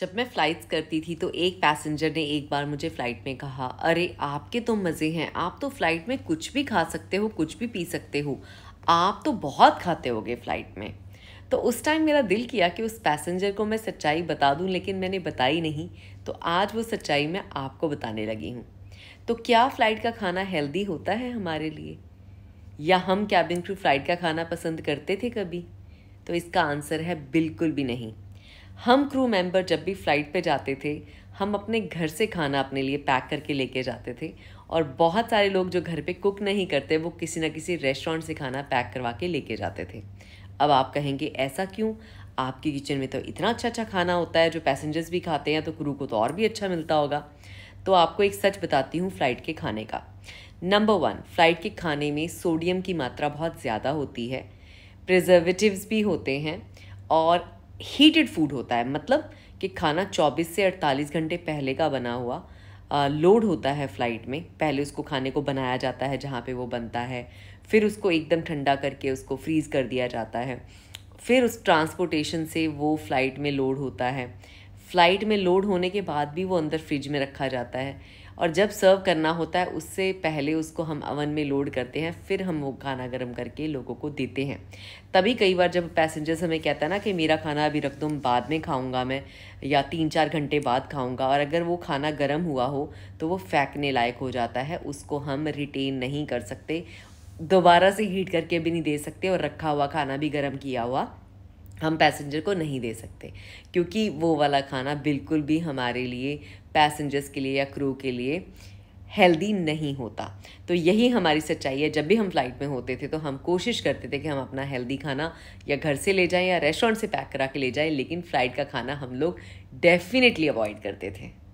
जब मैं फ़्लाइट्स करती थी तो एक पैसेंजर ने एक बार मुझे फ़्लाइट में कहा अरे आपके तो मज़े हैं आप तो फ़्लाइट में कुछ भी खा सकते हो कुछ भी पी सकते हो आप तो बहुत खाते होगे फ़्लाइट में तो उस टाइम मेरा दिल किया कि उस पैसेंजर को मैं सच्चाई बता दूं लेकिन मैंने बताई नहीं तो आज वो सच्चाई मैं आपको बताने लगी हूँ तो क्या फ़्लाइट का खाना हेल्दी होता है हमारे लिए या हम कैबिन क्रू फ़्लाइट का खाना पसंद करते थे कभी तो इसका आंसर है बिल्कुल भी नहीं हम क्रू मेंबर जब भी फ़्लाइट पे जाते थे हम अपने घर से खाना अपने लिए पैक करके लेके जाते थे और बहुत सारे लोग जो घर पे कुक नहीं करते वो किसी ना किसी रेस्टोरेंट से खाना पैक करवा के लेके जाते थे अब आप कहेंगे ऐसा क्यों आपकी किचन में तो इतना अच्छा अच्छा खाना होता है जो पैसेंजर्स भी खाते हैं तो क्रू को तो और भी अच्छा मिलता होगा तो आपको एक सच बताती हूँ फ़्लाइट के खाने का नंबर वन फ़्लाइट के खाने में सोडियम की मात्रा बहुत ज़्यादा होती है प्रिजर्वेटिव्स भी होते हैं और हीटेड फूड होता है मतलब कि खाना 24 से 48 घंटे पहले का बना हुआ लोड होता है फ्लाइट में पहले उसको खाने को बनाया जाता है जहाँ पे वो बनता है फिर उसको एकदम ठंडा करके उसको फ्रीज़ कर दिया जाता है फिर उस ट्रांसपोर्टेशन से वो फ्लाइट में लोड होता है फ्लाइट में लोड होने के बाद भी वो अंदर फ्रिज में रखा जाता है और जब सर्व करना होता है उससे पहले उसको हम अवन में लोड करते हैं फिर हम वो खाना गर्म करके लोगों को देते हैं तभी कई बार जब पैसेंजर्स हमें कहता है ना कि मेरा खाना अभी रख दो बाद में खाऊंगा मैं या तीन चार घंटे बाद खाऊंगा और अगर वो खाना गर्म हुआ हो तो वो फेंकने लायक हो जाता है उसको हम रिटेन नहीं कर सकते दोबारा से हीट करके भी नहीं दे सकते और रखा हुआ खाना भी गर्म किया हुआ हम पैसेंजर को नहीं दे सकते क्योंकि वो वाला खाना बिल्कुल भी हमारे लिए पैसेंजर्स के लिए या क्रू के लिए हेल्दी नहीं होता तो यही हमारी सच्चाई है जब भी हम फ्लाइट में होते थे तो हम कोशिश करते थे कि हम अपना हेल्दी खाना या घर से ले जाएं या रेस्टोरेंट से पैक करा के ले जाएं लेकिन फ़्लाइट का खाना हम लोग डेफिनेटली अवॉइड करते थे